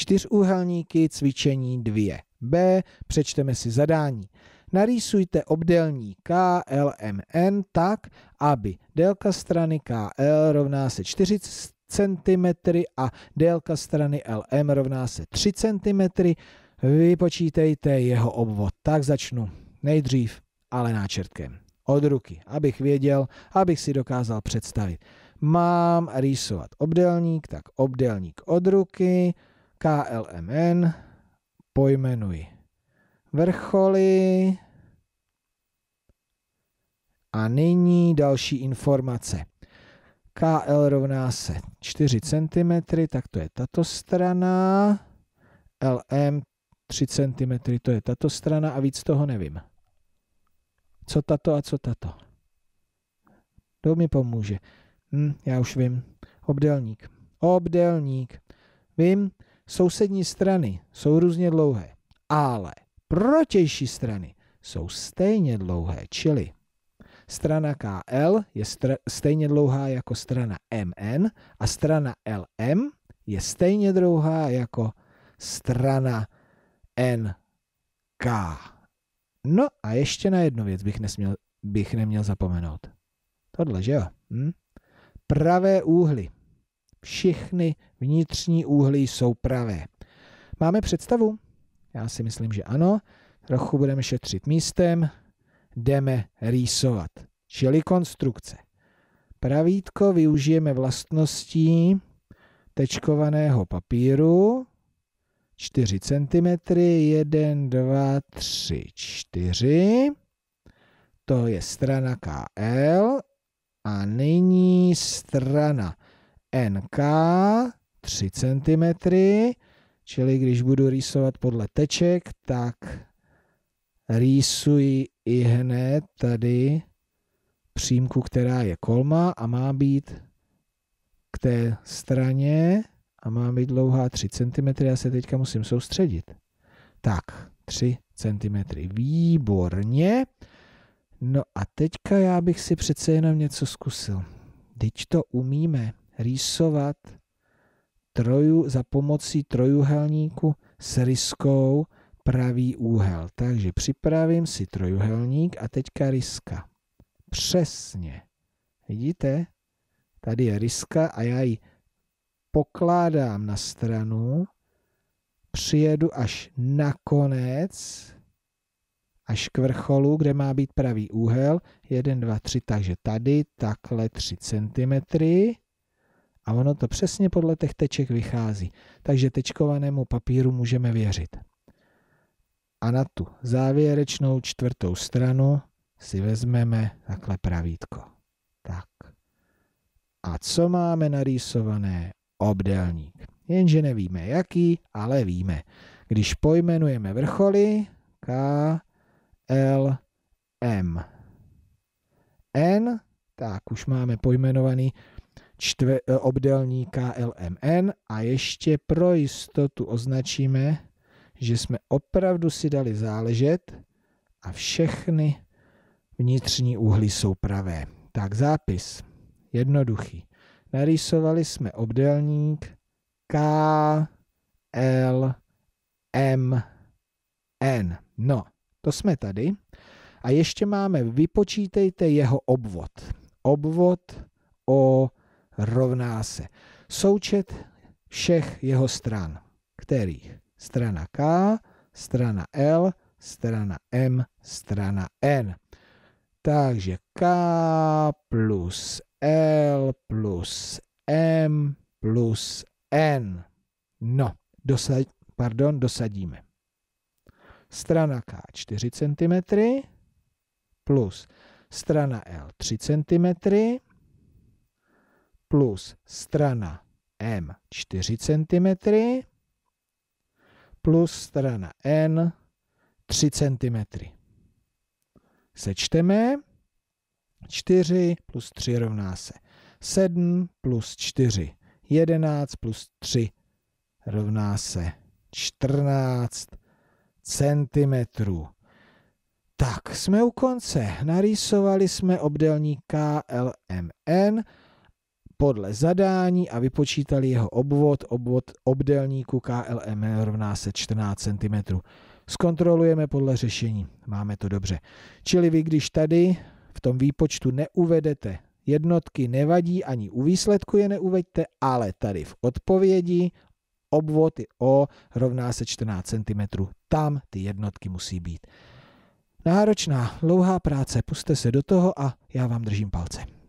čtyřúhelníky, cvičení 2b, přečteme si zadání. Narýsujte obdelní KLMN tak, aby délka strany KL rovná se 40 cm a délka strany LM rovná se 3 cm. Vypočítejte jeho obvod. Tak začnu nejdřív, ale náčrtkem. Od ruky, abych věděl, abych si dokázal představit. Mám rýsovat obdelník, tak obdelník od ruky, KLMN, pojmenuj. vrcholy a nyní další informace. KL rovná se 4 cm, tak to je tato strana. LM 3 cm, to je tato strana a víc toho nevím. Co tato a co tato? Kdo mi pomůže? Hm, já už vím. Obdelník. Obdelník. Vím, Sousední strany jsou různě dlouhé, ale protější strany jsou stejně dlouhé, čili strana KL je str stejně dlouhá jako strana MN a strana LM je stejně dlouhá jako strana NK. No a ještě na jednu věc bych, nesměl, bych neměl zapomenout. Tohle, že jo? Hm? Pravé úhly všechny vnitřní úhly jsou pravé. Máme představu? Já si myslím, že ano. Trochu budeme šetřit místem. Jdeme rýsovat. Čili konstrukce. Pravítko využijeme vlastností tečkovaného papíru. 4 cm, 1, 2, 3, 4. To je strana KL. A nyní strana NK 3 cm, čili když budu rýsovat podle teček, tak rýsuji i hned tady přímku, která je kolma a má být k té straně a má být dlouhá 3 cm. Já se teďka musím soustředit. Tak, 3 cm. Výborně. No a teďka já bych si přece jenom něco zkusil. Teď to umíme rýsovat troju, za pomocí trojuhelníku s ryskou pravý úhel. Takže připravím si trojuhelník a teďka ryska. Přesně. Vidíte? Tady je ryska a já ji pokládám na stranu, přijedu až na konec, až k vrcholu, kde má být pravý úhel, 1, 2, 3, takže tady, takhle 3 cm, a ono to přesně podle těch teček vychází. Takže tečkovanému papíru můžeme věřit. A na tu závěrečnou čtvrtou stranu si vezmeme takhle pravítko. Tak. A co máme narýsované? Obdelník. Jenže nevíme jaký, ale víme. Když pojmenujeme vrcholy, K, L, M. N, tak už máme pojmenovaný čtve, eh, obdelní KLMN a ještě pro jistotu označíme, že jsme opravdu si dali záležet a všechny vnitřní úhly jsou pravé. Tak zápis, jednoduchý. Narýsovali jsme obdelník K, L, M, N. No, to jsme tady. A ještě máme, vypočítejte jeho obvod. Obvod o rovná se součet všech jeho stran. Kterých? Strana K, strana L, strana M, strana N. Takže K plus L plus M plus N. No, dosad, pardon, dosadíme. Strana K 4 cm plus strana L 3 cm plus strana M 4 cm plus strana N 3 cm. Sečteme. 4 plus 3 rovná se 7 plus 4. 11 plus 3 rovná se 14 cm. Tak, jsme u konce. Narýsovali jsme obdelník KLMN podle zadání a vypočítali jeho obvod, obvod obdelníku KLM rovná se 14 cm. Zkontrolujeme podle řešení, máme to dobře. Čili vy, když tady v tom výpočtu neuvedete jednotky, nevadí, ani u výsledku je neuveďte, ale tady v odpovědi obvod je O rovná se 14 cm. Tam ty jednotky musí být. Náročná, dlouhá práce, puste se do toho a já vám držím palce.